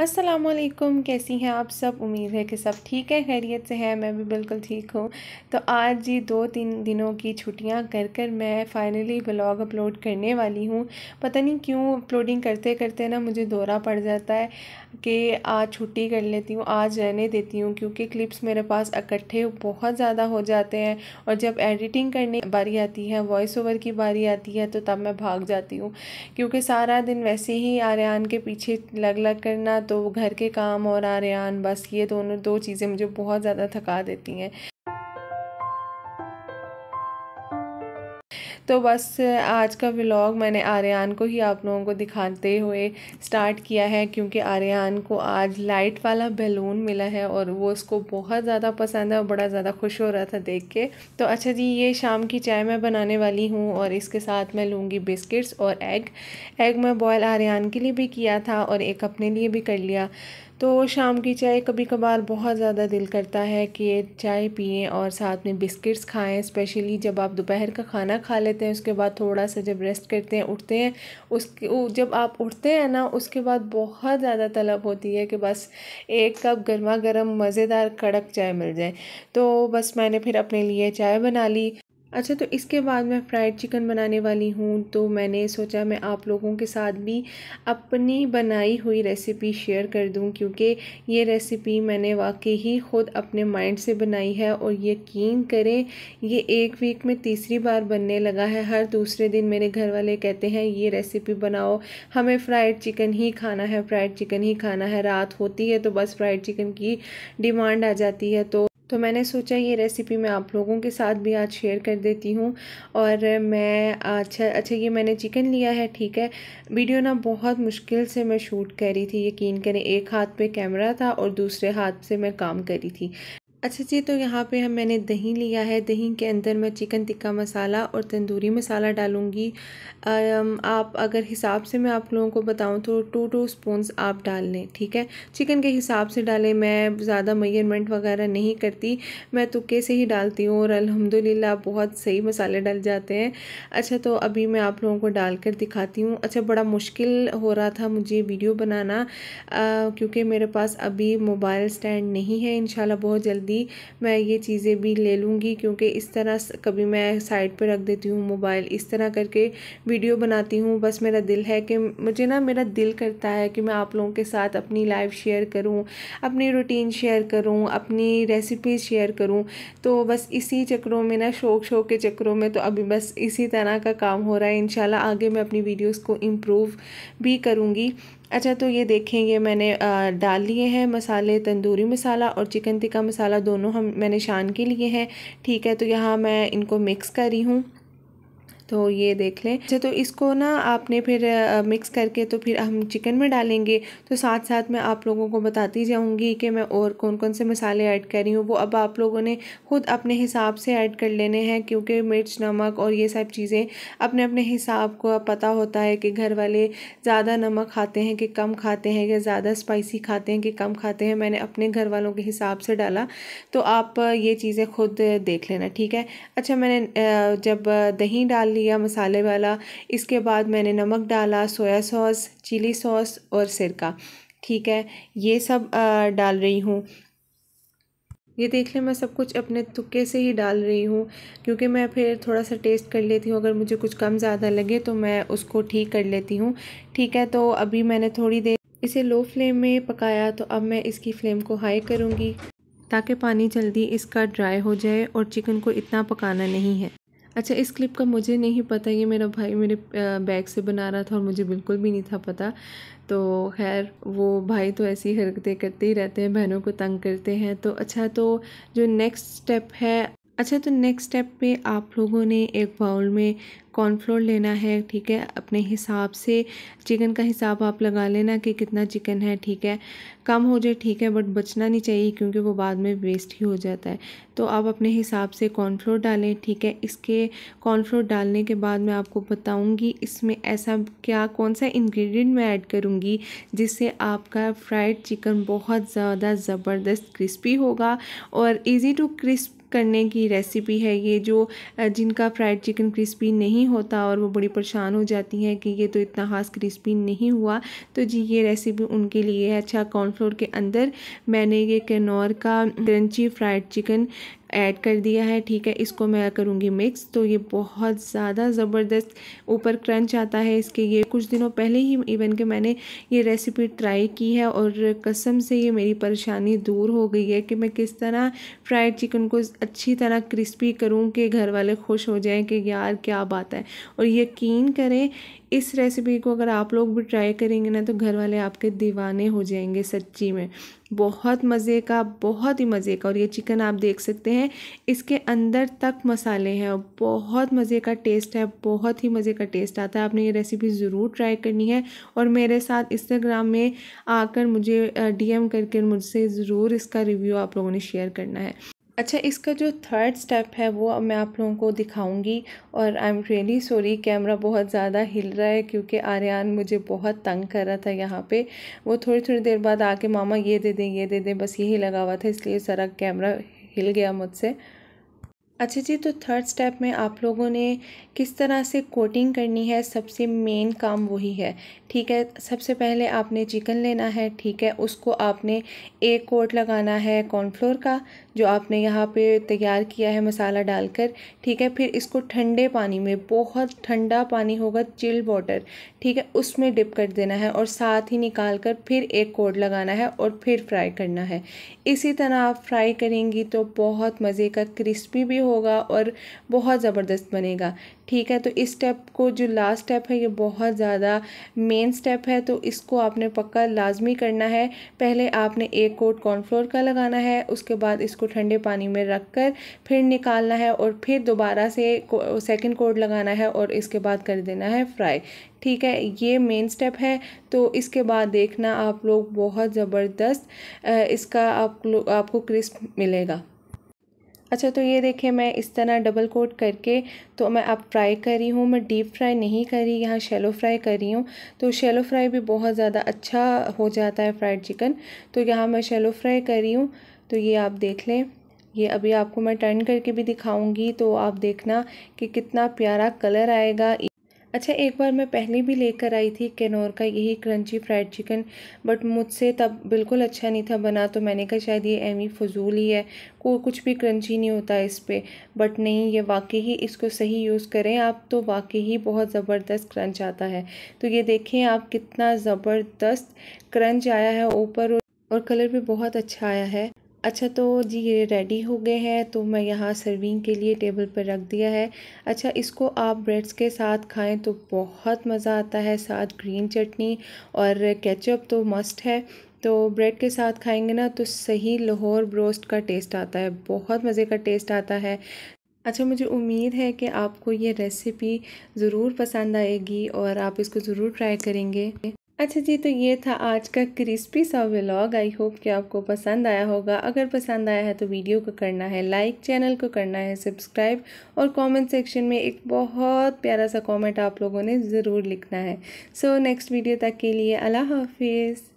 असलकुम कैसी हैं आप सब उम्मीद है कि सब ठीक है खैरियत से हैं मैं भी बिल्कुल ठीक हूँ तो आज जी दो तीन दिनों की छुट्टियाँ कर कर मैं फ़ाइनली ब्लॉग अपलोड करने वाली हूँ पता नहीं क्यों अपलोडिंग करते करते ना मुझे दौरा पड़ जाता है कि आज छुट्टी कर लेती हूँ आज रहने देती हूँ क्योंकि क्लिप्स मेरे पास इकट्ठे बहुत ज़्यादा हो जाते हैं और जब एडिटिंग करने बारी आती है वॉइस ओवर की बारी आती है तो तब मैं भाग जाती हूँ क्योंकि सारा दिन वैसे ही आर्यन के पीछे लग लग करना तो घर के काम और आर्यन बस ये दोनों दो चीज़ें मुझे बहुत ज़्यादा थका देती हैं तो बस आज का व्लॉग मैंने आर्यन को ही आप लोगों को दिखाते हुए स्टार्ट किया है क्योंकि आर्यन को आज लाइट वाला बैलून मिला है और वो उसको बहुत ज़्यादा पसंद है और बड़ा ज़्यादा खुश हो रहा था देख के तो अच्छा जी ये शाम की चाय मैं बनाने वाली हूँ और इसके साथ मैं लूँगी बिस्किट्स और एग एग मैं बॉयल आर्यन के लिए भी किया था और एक अपने लिए भी कर लिया तो शाम की चाय कभी कभार बहुत ज़्यादा दिल करता है कि चाय पिएँ और साथ में बिस्किट्स खाएं स्पेशली जब आप दोपहर का खाना खा लेते हैं उसके बाद थोड़ा सा जब रेस्ट करते हैं उठते हैं उसके जब आप उठते हैं ना उसके बाद बहुत ज़्यादा तलब होती है कि बस एक कप गर्मा गर्म मज़ेदार कड़क चाय मिल जाए तो बस मैंने फिर अपने लिए चाय बना ली अच्छा तो इसके बाद मैं फ्राइड चिकन बनाने वाली हूँ तो मैंने सोचा मैं आप लोगों के साथ भी अपनी बनाई हुई रेसिपी शेयर कर दूँ क्योंकि ये रेसिपी मैंने वाकई ही ख़ुद अपने माइंड से बनाई है और यकीन करें ये एक वीक में तीसरी बार बनने लगा है हर दूसरे दिन मेरे घर वाले कहते हैं ये रेसिपी बनाओ हमें फ्राइड चिकन ही खाना है फ्राइड चिकन ही खाना है रात होती है तो बस फ्राइड चिकन की डिमांड आ जाती है तो तो मैंने सोचा ये रेसिपी मैं आप लोगों के साथ भी आज शेयर कर देती हूँ और मैं अच्छा अच्छा ये मैंने चिकन लिया है ठीक है वीडियो ना बहुत मुश्किल से मैं शूट करी थी यकीन करें एक हाथ पे कैमरा था और दूसरे हाथ से मैं काम करी थी अच्छा जी तो यहाँ पे हम मैंने दही लिया है दही के अंदर मैं चिकन टिक्का मसाला और तंदूरी मसाला डालूँगी आप अगर हिसाब से मैं आप लोगों को बताऊँ तो टू टू स्पून आप डाल लें ठीक है चिकन के हिसाब से डालें मैं ज़्यादा मयरमेंट वगैरह नहीं करती मैं तुक्के से ही डालती हूँ और अलहमदिल्ला बहुत सही मसाले डल जाते हैं अच्छा तो अभी मैं आप लोगों को डाल कर दिखाती हूँ अच्छा बड़ा मुश्किल हो रहा था मुझे वीडियो बनाना क्योंकि मेरे पास अभी मोबाइल स्टैंड नहीं है इन बहुत जल्दी जल्दी मैं ये चीज़ें भी ले लूँगी क्योंकि इस तरह कभी मैं साइड पर रख देती हूँ मोबाइल इस तरह करके वीडियो बनाती हूँ बस मेरा दिल है कि मुझे ना मेरा दिल करता है कि मैं आप लोगों के साथ अपनी लाइफ शेयर करूँ अपनी रूटीन शेयर करूँ अपनी रेसिपीज शेयर करूँ तो बस इसी चक्रों में ना शौक शौक के चक्रों में तो अभी बस इसी तरह का काम हो रहा है इन आगे मैं अपनी वीडियोज़ को इम्प्रूव भी करूँगी अच्छा तो ये देखें ये मैंने डाल लिए हैं मसाले तंदूरी मसाला और चिकन टिक्का मसाला दोनों हम मैंने शान के लिए हैं ठीक है तो यहाँ मैं इनको मिक्स कर रही हूँ तो ये देख लें अच्छा तो इसको ना आपने फिर मिक्स करके तो फिर हम चिकन में डालेंगे तो साथ साथ मैं आप लोगों को बताती जाऊँगी कि मैं और कौन कौन से मसाले ऐड कर रही हूँ वो अब आप लोगों ने खुद अपने हिसाब से ऐड कर लेने हैं क्योंकि मिर्च नमक और ये सब चीज़ें अपने अपने हिसाब को पता होता है कि घर वाले ज़्यादा नमक खाते हैं कि कम खाते हैं या ज़्यादा स्पाइसी खाते हैं कि कम खाते हैं मैंने अपने घर वालों के हिसाब से डाला तो आप ये चीज़ें खुद देख लेना ठीक है अच्छा मैंने जब दही डाल लिया मसाले वाला इसके बाद मैंने नमक डाला सोया सॉस चिली सॉस और सिरका ठीक है ये सब आ, डाल रही हूँ ये देख लें मैं सब कुछ अपने तुक्के से ही डाल रही हूँ क्योंकि मैं फिर थोड़ा सा टेस्ट कर लेती हूँ अगर मुझे कुछ कम ज़्यादा लगे तो मैं उसको ठीक कर लेती हूँ ठीक है तो अभी मैंने थोड़ी देर इसे लो फ्लेम में पकाया तो अब मैं इसकी फ्लेम को हाई करूँगी ताकि पानी जल्दी इसका ड्राई हो जाए और चिकन को इतना पकाना नहीं है अच्छा इस क्लिप का मुझे नहीं पता ये मेरा भाई मेरे बैग से बना रहा था और मुझे बिल्कुल भी नहीं था पता तो खैर वो भाई तो ऐसी हरकतें करते ही रहते हैं बहनों को तंग करते हैं तो अच्छा तो जो नेक्स्ट स्टेप है अच्छा तो नेक्स्ट स्टेप पे आप लोगों ने एक बाउल में कॉर्नफ्लोर लेना है ठीक है अपने हिसाब से चिकन का हिसाब आप लगा लेना कि कितना चिकन है ठीक है कम हो जाए ठीक है बट बचना नहीं चाहिए क्योंकि वो बाद में वेस्ट ही हो जाता है तो आप अपने हिसाब से कॉर्नफ्लोर डालें ठीक है इसके कॉर्नफ्लोर डालने के बाद मैं आपको बताऊँगी इसमें ऐसा क्या कौन सा इन्ग्रीडियंट मैं ऐड करूँगी जिससे आपका फ्राइड चिकन बहुत ज़्यादा ज़बरदस्त क्रिस्पी होगा और ईज़ी टू क्रिस्प करने की रेसिपी है ये जो जिनका फ्राइड चिकन क्रिस्पी नहीं नहीं होता और वो बड़ी परेशान हो जाती हैं कि ये तो इतना खास क्रिस्पी नहीं हुआ तो जी ये रेसिपी उनके लिए है अच्छा कॉर्नफ्लोर के अंदर मैंने ये कैनौर का क्रंची फ्राइड चिकन ऐड कर दिया है ठीक है इसको मैं करूँगी मिक्स तो ये बहुत ज़्यादा ज़बरदस्त ऊपर क्रंच आता है इसके ये कुछ दिनों पहले ही इवन के मैंने ये रेसिपी ट्राई की है और कसम से ये मेरी परेशानी दूर हो गई है कि मैं किस तरह फ्राइड चिकन को अच्छी तरह क्रिस्पी करूँ कि घर वाले खुश हो जाएँ कि यार क्या बात है और यकीन करें इस रेसिपी को अगर आप लोग भी ट्राई करेंगे ना तो घर वाले आपके दीवाने हो जाएंगे सच्ची में बहुत मज़े का बहुत ही मज़े का और ये चिकन आप देख सकते हैं इसके अंदर तक मसाले हैं और बहुत मज़े का टेस्ट है बहुत ही मज़े का टेस्ट आता है आपने ये रेसिपी ज़रूर ट्राई करनी है और मेरे साथ इंस्टाग्राम में आकर मुझे डीएम करके मुझसे ज़रूर इसका रिव्यू आप लोगों ने शेयर करना है अच्छा इसका जो थर्ड स्टेप है वो अब मैं आप लोगों को दिखाऊंगी और I am really sorry camera बहुत ज़्यादा हिल रहा है क्योंकि आर्यन मुझे बहुत तंग कर रहा था यहाँ पे वो थोड़ी थोड़ी देर बाद आके मामा ये दे दें ये दे दें बस यही लगा हुआ था इसलिए सारा कैमरा हिल गया मुझसे अच्छा जी तो थर्ड स्टेप में आप लोगों ने किस तरह से कोटिंग करनी है सबसे मेन काम वही है ठीक है सबसे पहले आपने चिकन लेना है ठीक है उसको आपने एक कोट लगाना है कॉर्नफ्लोर का जो आपने यहाँ पे तैयार किया है मसाला डालकर ठीक है फिर इसको ठंडे पानी में बहुत ठंडा पानी होगा चिल वाटर ठीक है उसमें डिप कर देना है और साथ ही निकाल कर फिर एक कोड लगाना है और फिर फ्राई करना है इसी तरह आप फ्राई करेंगी तो बहुत मज़े का क्रिस्पी भी होगा और बहुत ज़बरदस्त बनेगा ठीक है तो इस स्टेप को जो लास्ट स्टेप है ये बहुत ज़्यादा मेन स्टेप है तो इसको आपने पक्का लाजमी करना है पहले आपने एक कोट कॉर्नफ्लोर का लगाना है उसके बाद इसको ठंडे पानी में रख कर फिर निकालना है और फिर दोबारा से सेकेंड कोट लगाना है और इसके बाद कर देना है फ्राई ठीक है ये मेन स्टेप है तो इसके बाद देखना आप लोग बहुत ज़बरदस्त इसका आप लोग आपको क्रिस्प मिलेगा अच्छा तो ये देखिए मैं इस तरह डबल कोट करके तो मैं अब फ्राई कर रही हूँ मैं डीप फ्राई नहीं करी यहाँ शेलो फ्राई कर रही हूँ तो शेलो फ्राई भी बहुत ज़्यादा अच्छा हो जाता है फ्राइड चिकन तो यहाँ मैं शेलो फ्राई कर रही हूँ तो ये आप देख लें ये अभी आपको मैं टर्न करके भी दिखाऊँगी तो आप देखना कि कितना प्यारा कलर आएगा अच्छा एक बार मैं पहले भी लेकर आई थी कैनोर का यही क्रंची फ्राइड चिकन बट मुझसे तब बिल्कुल अच्छा नहीं था बना तो मैंने कहा शायद ये एमी फजूल ही है को कुछ भी क्रंची नहीं होता इस पर बट नहीं ये वाकई ही इसको सही यूज़ करें आप तो वाकई ही बहुत ज़बरदस्त क्रंच आता है तो ये देखें आप कितना ज़बरदस्त क्रंच आया है ऊपर और कलर भी बहुत अच्छा आया है अच्छा तो जी ये रेडी हो गए हैं तो मैं यहाँ सर्विंग के लिए टेबल पर रख दिया है अच्छा इसको आप ब्रेड्स के साथ खाएं तो बहुत मज़ा आता है साथ ग्रीन चटनी और केचप तो मस्ट है तो ब्रेड के साथ खाएंगे ना तो सही लाहौर ब्रोस्ट का टेस्ट आता है बहुत मज़े का टेस्ट आता है अच्छा मुझे उम्मीद है कि आपको ये रेसिपी ज़रूर पसंद आएगी और आप इसको ज़रूर ट्राई करेंगे अच्छा जी तो ये था आज का क्रिस्पी सा व्लॉग आई होप कि आपको पसंद आया होगा अगर पसंद आया है तो वीडियो को करना है लाइक चैनल को करना है सब्सक्राइब और कमेंट सेक्शन में एक बहुत प्यारा सा कमेंट आप लोगों ने ज़रूर लिखना है सो नेक्स्ट वीडियो तक के लिए अल्लाह हाफिज़